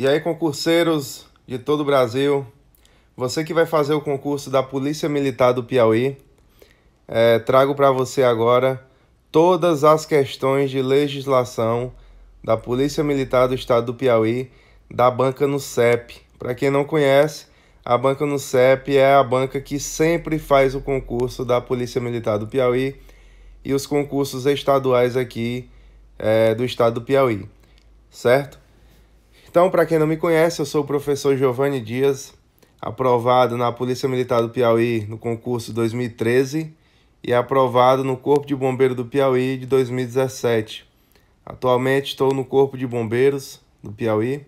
E aí, concurseiros de todo o Brasil, você que vai fazer o concurso da Polícia Militar do Piauí, é, trago para você agora todas as questões de legislação da Polícia Militar do Estado do Piauí, da banca no CEP. Para quem não conhece, a banca no CEP é a banca que sempre faz o concurso da Polícia Militar do Piauí e os concursos estaduais aqui é, do Estado do Piauí, certo? Então, para quem não me conhece, eu sou o professor Giovanni Dias, aprovado na Polícia Militar do Piauí no concurso 2013 e aprovado no Corpo de Bombeiro do Piauí de 2017. Atualmente estou no Corpo de Bombeiros do Piauí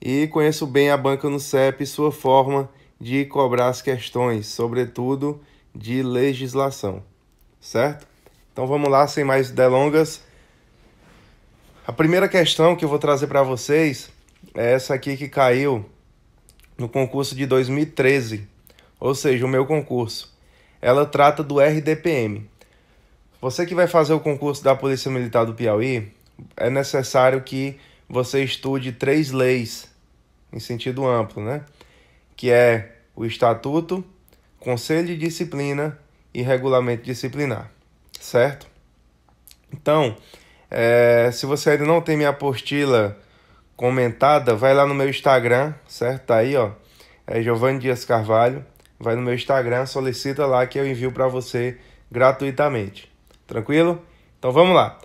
e conheço bem a banca no CEP e sua forma de cobrar as questões, sobretudo de legislação, certo? Então vamos lá, sem mais delongas. A primeira questão que eu vou trazer para vocês é essa aqui que caiu no concurso de 2013, ou seja, o meu concurso. Ela trata do RDPM. Você que vai fazer o concurso da Polícia Militar do Piauí, é necessário que você estude três leis em sentido amplo, né? Que é o Estatuto, Conselho de Disciplina e Regulamento Disciplinar, certo? Então, é, se você ainda não tem minha apostila comentada, vai lá no meu Instagram, certo? Tá aí, ó. É Giovanni Dias Carvalho. Vai no meu Instagram, solicita lá que eu envio para você gratuitamente. Tranquilo? Então vamos lá.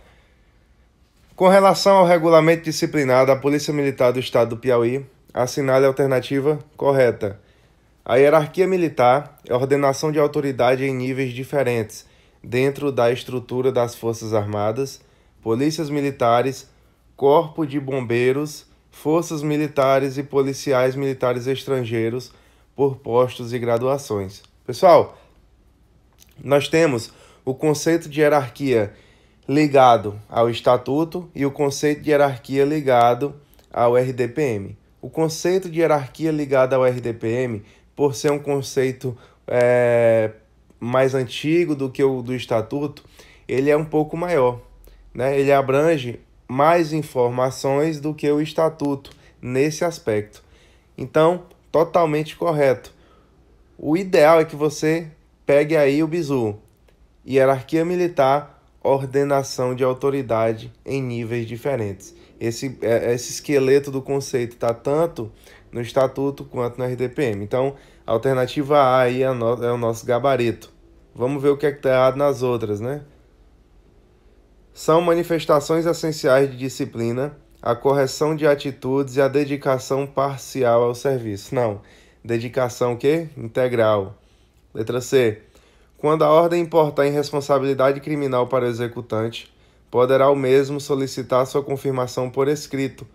Com relação ao regulamento disciplinar da Polícia Militar do Estado do Piauí, assinale a alternativa correta. A hierarquia militar é ordenação de autoridade em níveis diferentes dentro da estrutura das Forças Armadas polícias militares, corpo de bombeiros, forças militares e policiais militares estrangeiros por postos e graduações. Pessoal, nós temos o conceito de hierarquia ligado ao estatuto e o conceito de hierarquia ligado ao RDPM. O conceito de hierarquia ligado ao RDPM, por ser um conceito é, mais antigo do que o do estatuto, ele é um pouco maior né, ele abrange mais informações do que o estatuto nesse aspecto. Então, totalmente correto. O ideal é que você pegue aí o bizu. Hierarquia militar, ordenação de autoridade em níveis diferentes. Esse, é, esse esqueleto do conceito está tanto no estatuto quanto no RDPM. Então, a alternativa A aí é, é, o nosso gabarito. Vamos ver o que é que está errado nas outras, né? são manifestações essenciais de disciplina, a correção de atitudes e a dedicação parcial ao serviço. Não, dedicação que integral. Letra C. Quando a ordem importar em responsabilidade criminal para o executante, poderá o mesmo solicitar sua confirmação por escrito,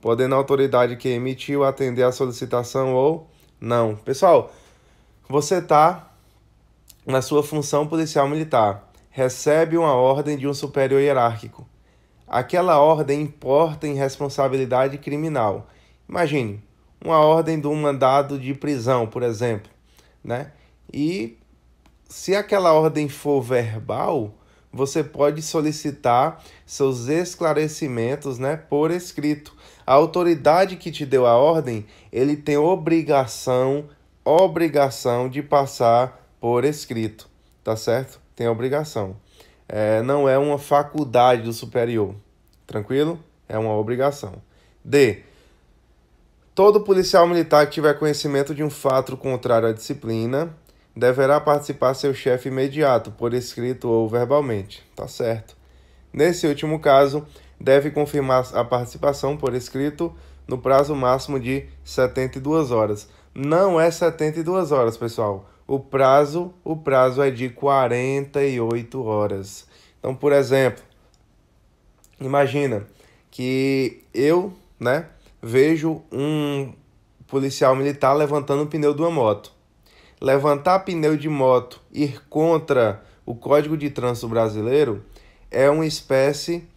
podendo a autoridade que emitiu atender à solicitação ou não. Pessoal, você está na sua função policial militar recebe uma ordem de um superior hierárquico. Aquela ordem importa em responsabilidade criminal. Imagine, uma ordem de um mandado de prisão, por exemplo, né? E se aquela ordem for verbal, você pode solicitar seus esclarecimentos, né, por escrito. A autoridade que te deu a ordem, ele tem obrigação, obrigação de passar por escrito, tá certo? tem a obrigação. É, não é uma faculdade do superior. Tranquilo? É uma obrigação. D. Todo policial militar que tiver conhecimento de um fato contrário à disciplina deverá participar seu chefe imediato, por escrito ou verbalmente. Tá certo. Nesse último caso, deve confirmar a participação por escrito no prazo máximo de 72 horas. Não é 72 horas, pessoal o prazo, o prazo é de 48 horas. Então, por exemplo, imagina que eu, né, vejo um policial militar levantando o pneu de uma moto. Levantar pneu de moto, ir contra o Código de Trânsito Brasileiro, é uma espécie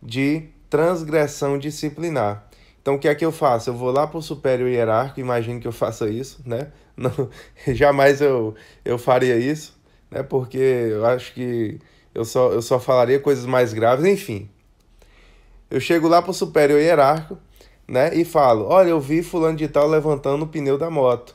de transgressão disciplinar. Então, o que é que eu faço? Eu vou lá para o superior hierárquico, imagino que eu faça isso, né? não, jamais eu, eu faria isso, né? Porque eu acho que eu só, eu só falaria coisas mais graves, enfim. Eu chego lá para o superior hierárquico, né? E falo: Olha, eu vi Fulano de Tal levantando o pneu da moto,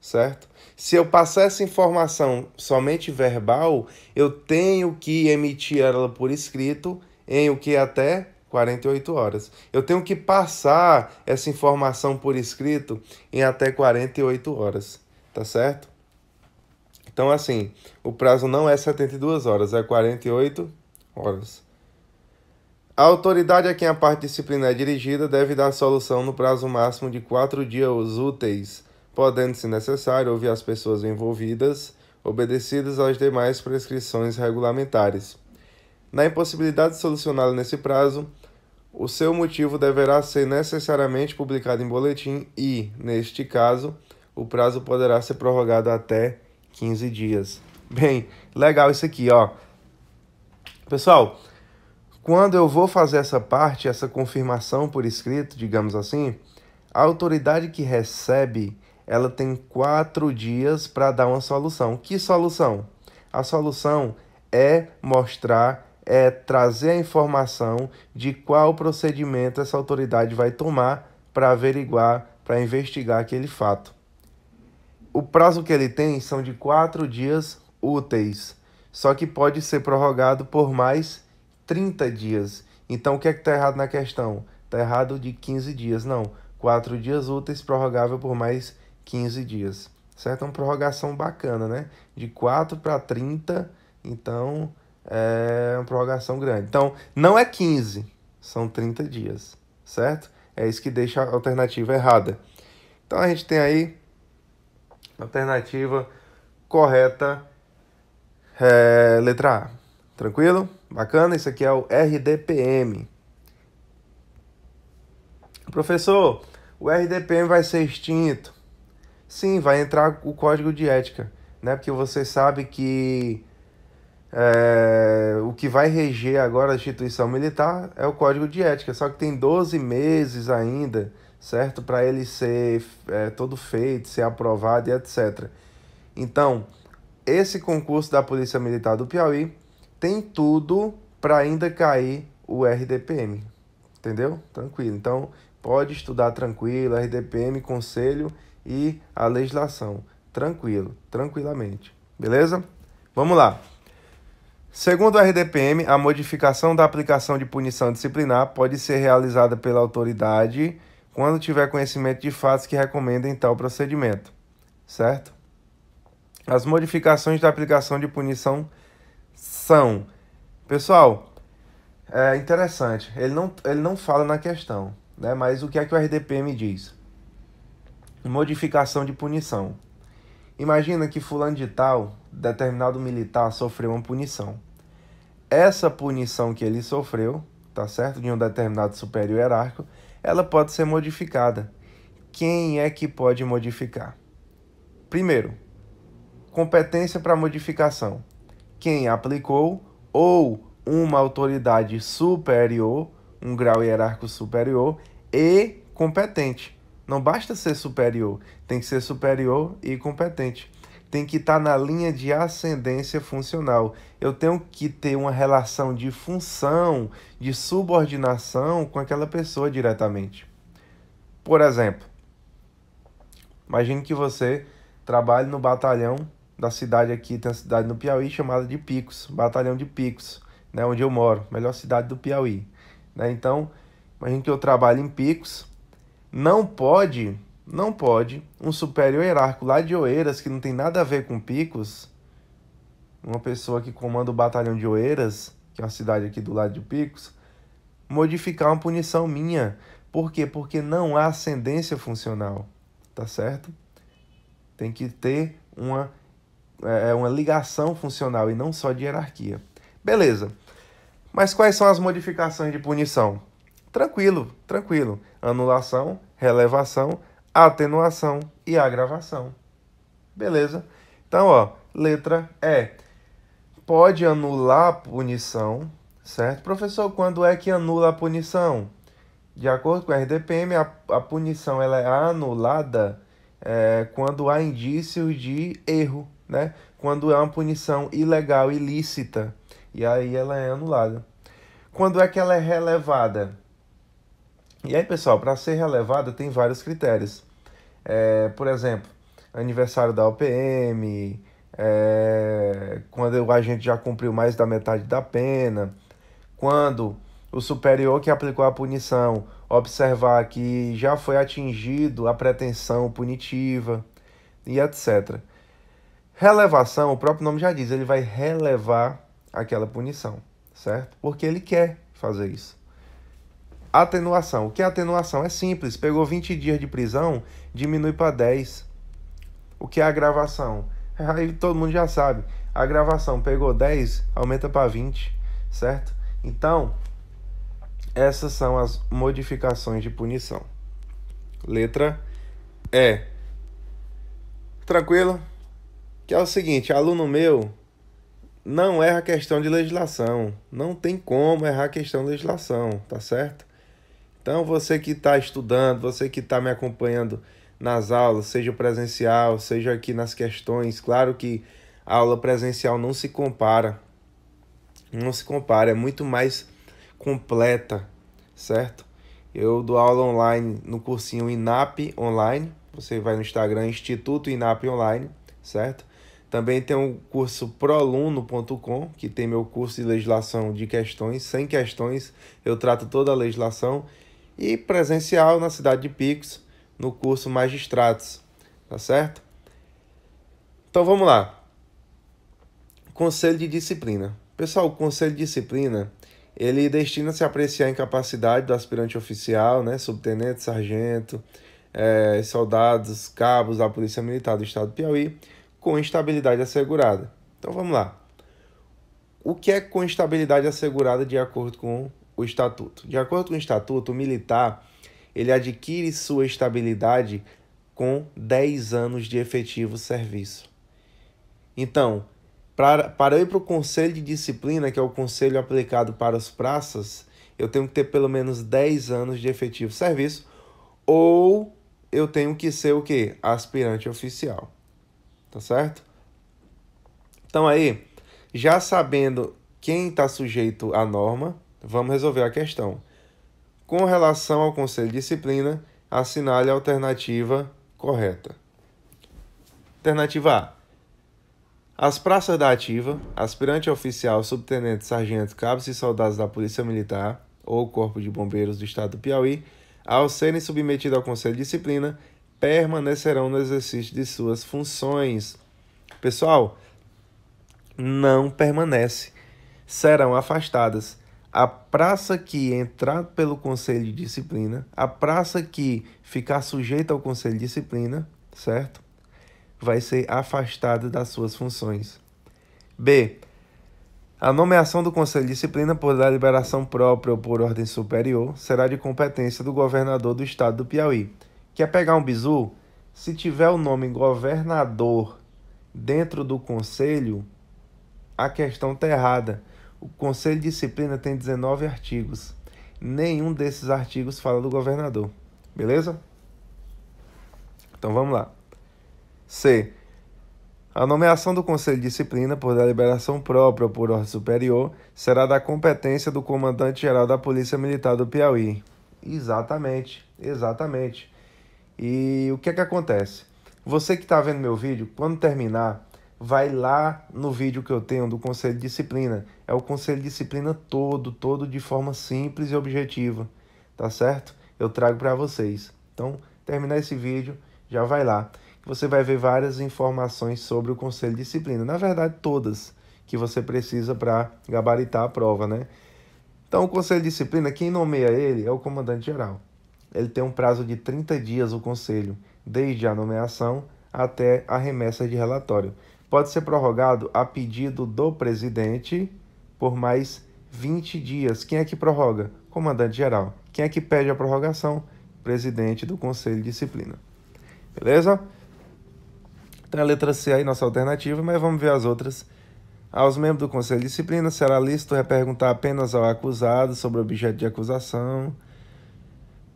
certo? Se eu passar essa informação somente verbal, eu tenho que emitir ela por escrito, em o que até 48 horas. Eu tenho que passar essa informação por escrito em até 48 horas, tá certo? Então, assim, o prazo não é 72 horas, é 48 horas. A autoridade a quem a parte disciplinar é dirigida deve dar solução no prazo máximo de quatro dias úteis, podendo, se necessário, ouvir as pessoas envolvidas, obedecidas às demais prescrições regulamentares. Na impossibilidade de solucioná-lo nesse prazo, o seu motivo deverá ser necessariamente publicado em boletim e, neste caso, o prazo poderá ser prorrogado até 15 dias. Bem, legal isso aqui, ó. Pessoal, quando eu vou fazer essa parte, essa confirmação por escrito, digamos assim, a autoridade que recebe, ela tem quatro dias para dar uma solução. Que solução? A solução é mostrar é trazer a informação de qual procedimento essa autoridade vai tomar para averiguar, para investigar aquele fato. O prazo que ele tem são de quatro dias úteis, só que pode ser prorrogado por mais 30 dias. Então, o que é que está errado na questão? Está errado de 15 dias, não. Quatro dias úteis, prorrogável por mais 15 dias. Certo? É uma prorrogação bacana, né? De 4 para 30, então é uma prorrogação grande. Então, não é 15, são 30 dias, certo? É isso que deixa a alternativa errada. Então, a gente tem aí alternativa correta, é, letra A. Tranquilo? Bacana? Isso aqui é o RDPM. Professor, o RDPM vai ser extinto. Sim, vai entrar o código de ética, né? Porque você sabe que é, o que vai reger agora a instituição militar é o Código de Ética, só que tem 12 meses ainda, certo? Para ele ser é, todo feito, ser aprovado e etc. Então, esse concurso da Polícia Militar do Piauí tem tudo para ainda cair o RDPM, entendeu? Tranquilo. Então, pode estudar tranquilo, RDPM, conselho e a legislação, tranquilo, tranquilamente, beleza? Vamos lá. Segundo o RDPM, a modificação da aplicação de punição disciplinar pode ser realizada pela autoridade quando tiver conhecimento de fatos que recomendem tal procedimento, certo? As modificações da aplicação de punição são. Pessoal, é interessante, ele não, ele não fala na questão, né? mas o que é que o RDPM diz? Modificação de punição. Imagina que Fulano de Tal determinado militar sofreu uma punição. Essa punição que ele sofreu, tá certo? De um determinado superior hierárquico, ela pode ser modificada. Quem é que pode modificar? Primeiro, competência para modificação. Quem aplicou ou uma autoridade superior, um grau hierárquico superior e competente. Não basta ser superior, tem que ser superior e competente tem que estar tá na linha de ascendência funcional. Eu tenho que ter uma relação de função, de subordinação com aquela pessoa diretamente. Por exemplo, imagine que você trabalhe no batalhão da cidade aqui, tem uma cidade no Piauí chamada de Picos, Batalhão de Picos, né, onde eu moro, melhor cidade do Piauí. Né? Então, imagine que eu trabalho em Picos, não pode não pode um superior hierárquico lá de Oeiras, que não tem nada a ver com Picos, uma pessoa que comanda o batalhão de Oeiras, que é uma cidade aqui do lado de Picos, modificar uma punição minha. Por quê? Porque não há ascendência funcional, tá certo? Tem que ter uma, é, uma ligação funcional e não só de hierarquia. Beleza. Mas quais são as modificações de punição? Tranquilo, tranquilo. Anulação, relevação, atenuação e agravação. Beleza? Então, ó, letra E. Pode anular a punição, certo? Professor, quando é que anula a punição? De acordo com a RDPM, a, a punição ela é anulada é, quando há indício de erro, né? Quando é uma punição ilegal, ilícita, e aí ela é anulada. Quando é que ela é relevada? E aí, pessoal, para ser relevada tem vários critérios. É, por exemplo, aniversário da OPM, é, quando o agente já cumpriu mais da metade da pena, quando o superior que aplicou a punição observar que já foi atingido a pretensão punitiva e etc. Relevação, o próprio nome já diz, ele vai relevar aquela punição, certo? Porque ele quer fazer isso. Atenuação. O que é atenuação? É simples. Pegou 20 dias de prisão, diminui para 10. O que é agravação? Aí todo mundo já sabe. Agravação pegou 10, aumenta para 20, certo? Então, essas são as modificações de punição. Letra E. Tranquilo? Que é o seguinte, aluno meu não erra questão de legislação. Não tem como errar questão de legislação, tá certo? Então, você que está estudando, você que está me acompanhando nas aulas, seja presencial, seja aqui nas questões, claro que a aula presencial não se compara, não se compara, é muito mais completa, certo? Eu dou aula online no cursinho INAP Online, você vai no Instagram Instituto INAP Online, certo? Também tem o curso proluno.com, que tem meu curso de legislação de questões, sem questões, eu trato toda a legislação e presencial na cidade de Picos, no curso Magistrados, tá certo? Então vamos lá. Conselho de Disciplina. Pessoal, o Conselho de Disciplina, ele destina-se a apreciar a incapacidade do aspirante oficial, né, subtenente, sargento, é, soldados, cabos da Polícia Militar do Estado do Piauí, com estabilidade assegurada. Então vamos lá. O que é com estabilidade assegurada de acordo com o estatuto. De acordo com o estatuto, o militar ele adquire sua estabilidade com 10 anos de efetivo serviço. Então, para, para eu ir para o conselho de disciplina, que é o conselho aplicado para os praças, eu tenho que ter pelo menos 10 anos de efetivo serviço ou eu tenho que ser o que? Aspirante oficial. Tá certo? Então aí, já sabendo quem está sujeito à norma, Vamos resolver a questão. Com relação ao conselho de disciplina, assinale a alternativa correta. Alternativa A. As praças da ativa, aspirante oficial, subtenente, sargento, cabos e soldados da Polícia Militar ou Corpo de Bombeiros do Estado do Piauí, ao serem submetidos ao Conselho de Disciplina, permanecerão no exercício de suas funções. Pessoal, não permanece. Serão afastadas a praça que entrar pelo conselho de disciplina, a praça que ficar sujeita ao conselho de disciplina, certo? Vai ser afastada das suas funções. B. A nomeação do conselho de disciplina por deliberação própria ou por ordem superior será de competência do governador do estado do Piauí. Quer pegar um bizu? Se tiver o nome governador dentro do conselho, a questão está errada o Conselho de Disciplina tem 19 artigos. Nenhum desses artigos fala do governador. Beleza? Então vamos lá. C. A nomeação do Conselho de Disciplina por deliberação própria ou por ordem superior será da competência do Comandante-Geral da Polícia Militar do Piauí. Exatamente, exatamente. E o que é que acontece? Você que está vendo meu vídeo, quando terminar, vai lá no vídeo que eu tenho do Conselho de Disciplina. É o Conselho de Disciplina todo, todo de forma simples e objetiva, tá certo? Eu trago para vocês. Então, terminar esse vídeo, já vai lá. Você vai ver várias informações sobre o Conselho de Disciplina. Na verdade, todas que você precisa para gabaritar a prova, né? Então, o Conselho de Disciplina, quem nomeia ele é o comandante-geral. Ele tem um prazo de 30 dias, o Conselho, desde a nomeação até a remessa de relatório pode ser prorrogado a pedido do presidente por mais 20 dias. Quem é que prorroga? Comandante-geral. Quem é que pede a prorrogação? Presidente do Conselho de Disciplina. Beleza? Então a letra C aí, nossa alternativa, mas vamos ver as outras. Aos membros do Conselho de Disciplina será lícito reperguntar apenas ao acusado sobre o objeto de acusação.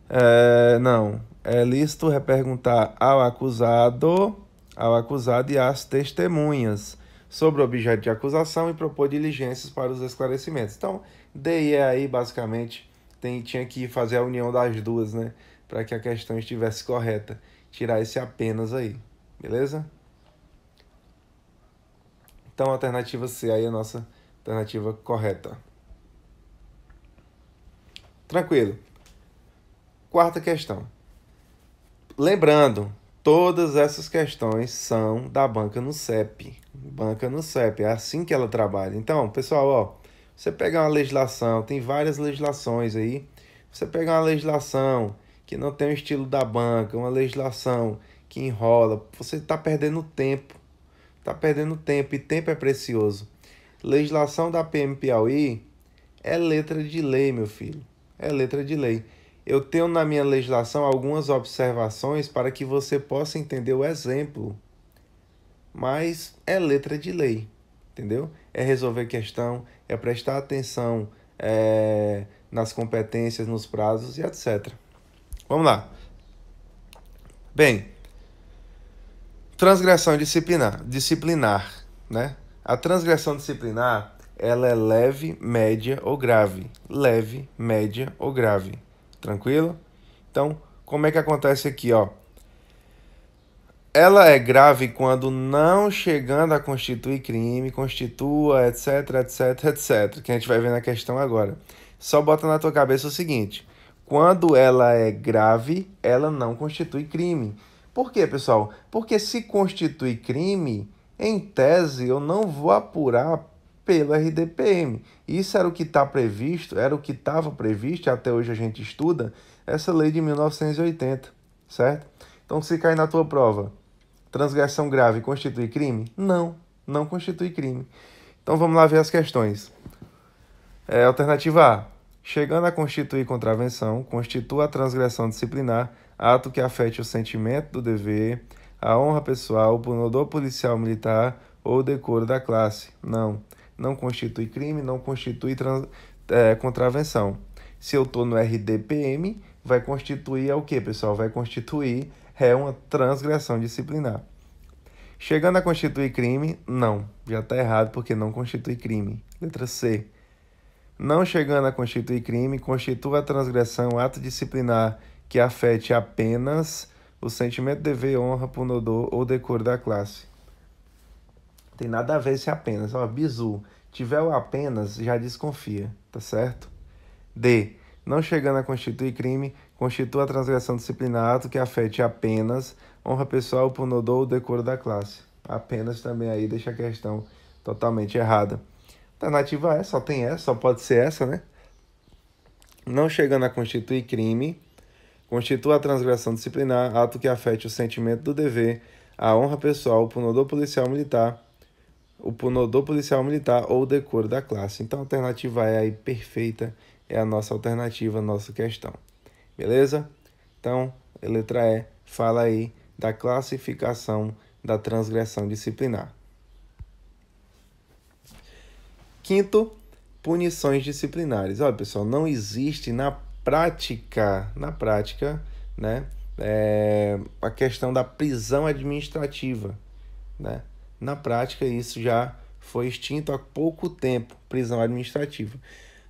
É, não. É lícito reperguntar ao acusado ao acusado e às testemunhas sobre o objeto de acusação e propor diligências para os esclarecimentos. Então, e aí basicamente tem, tinha que fazer a união das duas, né? Para que a questão estivesse correta. Tirar esse apenas aí, beleza? Então, a alternativa C aí é a nossa alternativa correta. Tranquilo. Quarta questão. Lembrando Todas essas questões são da banca no CEP. Banca no CEP, é assim que ela trabalha. Então, pessoal, ó, você pega uma legislação, tem várias legislações aí. Você pega uma legislação que não tem o estilo da banca, uma legislação que enrola, você está perdendo tempo. Está perdendo tempo e tempo é precioso. Legislação da PM Piauí é letra de lei, meu filho. É letra de lei eu tenho na minha legislação algumas observações para que você possa entender o exemplo. Mas é letra de lei, entendeu? É resolver questão, é prestar atenção é, nas competências, nos prazos e etc. Vamos lá. Bem, transgressão disciplinar, disciplinar, né? A transgressão disciplinar, ela é leve, média ou grave. Leve, média ou grave. Tranquilo? Então, como é que acontece aqui, ó? Ela é grave quando não chegando a constituir crime, constitua, etc, etc, etc, que a gente vai ver na questão agora. Só bota na tua cabeça o seguinte: quando ela é grave, ela não constitui crime. Por quê, pessoal? Porque se constitui crime, em tese eu não vou apurar pelo RDPM. Isso era o que está previsto, era o que estava previsto, e até hoje a gente estuda essa lei de 1980, certo? Então, se cai na tua prova, transgressão grave constitui crime? Não, não constitui crime. Então, vamos lá ver as questões. É, alternativa A. Chegando a constituir contravenção, constitua a transgressão disciplinar ato que afete o sentimento do dever, a honra pessoal, o punodor policial militar ou o decoro da classe. Não não constitui crime, não constitui trans, é, contravenção. Se eu estou no RDPM, vai constituir é o que, pessoal? Vai constituir é uma transgressão disciplinar. Chegando a constituir crime, não. Já está errado porque não constitui crime. Letra C. Não chegando a constituir crime, constitua a transgressão ato disciplinar que afete apenas o sentimento de dever, honra, punodor ou decoro da classe. Tem nada a ver esse apenas. Ó, bizu. Tiver o apenas, já desconfia, tá certo? D. Não chegando a constituir crime, constitua a transgressão disciplinar ato que afete apenas honra pessoal, punodor ou decoro da classe. Apenas também aí deixa a questão totalmente errada. Alternativa é, só tem essa, só pode ser essa, né? Não chegando a constituir crime, constitua a transgressão disciplinar ato que afete o sentimento do dever, a honra pessoal, o policial militar o punodor policial militar ou o decoro da classe. Então a alternativa é aí perfeita, é a nossa alternativa, a nossa questão. Beleza? Então, a letra E fala aí da classificação da transgressão disciplinar. Quinto, punições disciplinares. Olha, pessoal, não existe na prática, na prática, né, é, a questão da prisão administrativa, né? Na prática, isso já foi extinto há pouco tempo prisão administrativa.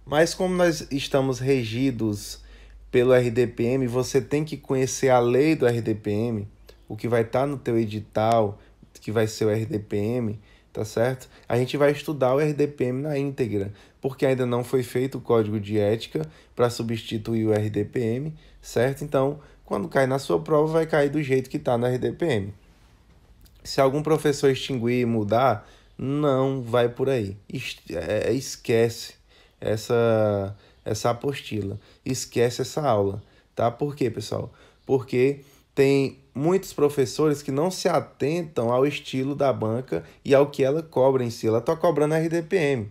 Mas, como nós estamos regidos pelo RDPM, você tem que conhecer a lei do RDPM, o que vai estar tá no teu edital, que vai ser o RDPM, tá certo? A gente vai estudar o RDPM na íntegra, porque ainda não foi feito o código de ética para substituir o RDPM, certo? Então, quando cai na sua prova, vai cair do jeito que está no RDPM. Se algum professor extinguir e mudar, não vai por aí. É, é, esquece essa, essa apostila, esquece essa aula, tá? Por quê, pessoal? Porque tem muitos professores que não se atentam ao estilo da banca e ao que ela cobra em si. Ela está cobrando RDPM.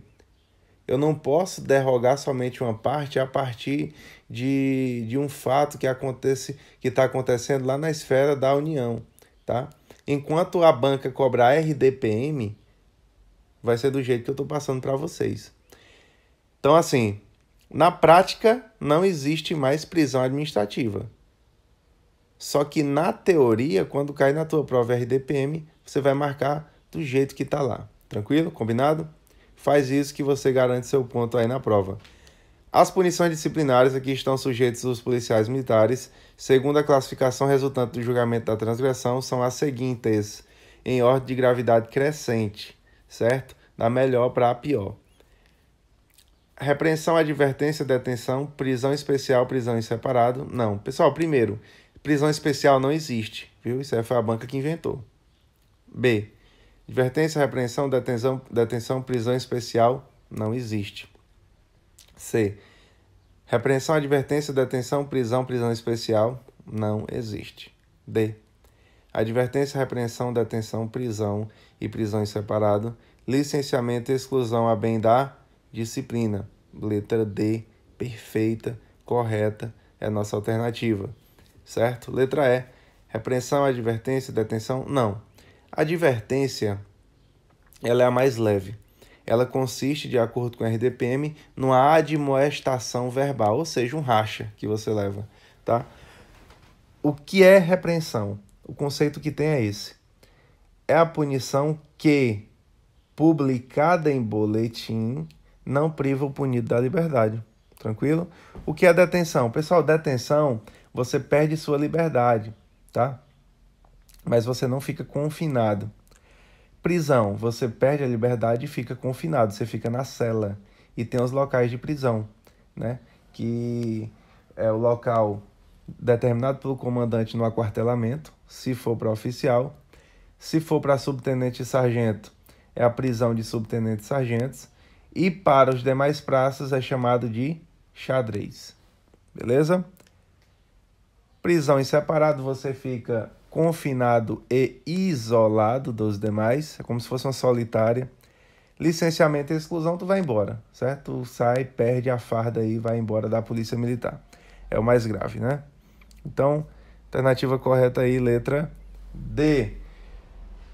Eu não posso derrogar somente uma parte a partir de, de um fato que acontece que está acontecendo lá na esfera da União, tá? Enquanto a banca cobrar RDPM, vai ser do jeito que eu estou passando para vocês. Então, assim, na prática, não existe mais prisão administrativa. Só que na teoria, quando cai na tua prova RDPM, você vai marcar do jeito que está lá. Tranquilo? Combinado? Faz isso que você garante seu ponto aí na prova. As punições disciplinares a que estão sujeitos os policiais militares, segundo a classificação resultante do julgamento da transgressão, são as seguintes, em ordem de gravidade crescente, certo? Da melhor para a pior. Repreensão, advertência, detenção, prisão especial, prisão em separado. Não. Pessoal, primeiro, prisão especial não existe, viu? Isso aí foi a banca que inventou. B. Advertência, repreensão, detenção, detenção prisão especial não existe. C. Repreensão, advertência, detenção, prisão, prisão especial não existe. D. Advertência, repreensão, detenção, prisão e prisão em separado, licenciamento e exclusão a bem da disciplina. Letra D, perfeita, correta, é a nossa alternativa. Certo? Letra E. Repreensão, advertência, detenção? Não. Advertência, ela é a mais leve ela consiste, de acordo com a RDPM, numa admoestação verbal, ou seja, um racha que você leva. Tá? O que é repreensão? O conceito que tem é esse. É a punição que, publicada em boletim, não priva o punido da liberdade. Tranquilo? O que é detenção? Pessoal, detenção, você perde sua liberdade, tá? Mas você não fica confinado. Prisão, você perde a liberdade e fica confinado, você fica na cela. E tem os locais de prisão, né? Que é o local determinado pelo comandante no aquartelamento, se for para oficial. Se for para subtenente e sargento, é a prisão de subtenente e sargentos. E para os demais praças é chamado de xadrez. Beleza? Prisão em separado, você fica confinado e isolado dos demais, é como se fosse uma solitária. Licenciamento e exclusão, tu vai embora, certo? Tu sai, perde a farda e vai embora da polícia militar. É o mais grave, né? Então, alternativa correta aí, letra D.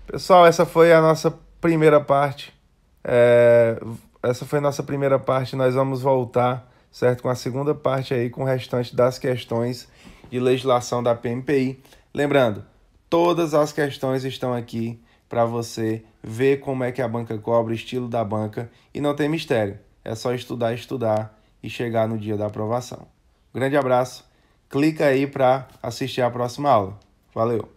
Pessoal, essa foi a nossa primeira parte. É... Essa foi a nossa primeira parte. Nós vamos voltar, certo? Com a segunda parte aí, com o restante das questões de legislação da PMPI. Lembrando, todas as questões estão aqui para você ver como é que a banca cobra, o estilo da banca e não tem mistério. É só estudar, estudar e chegar no dia da aprovação. Grande abraço. Clica aí para assistir a próxima aula. Valeu.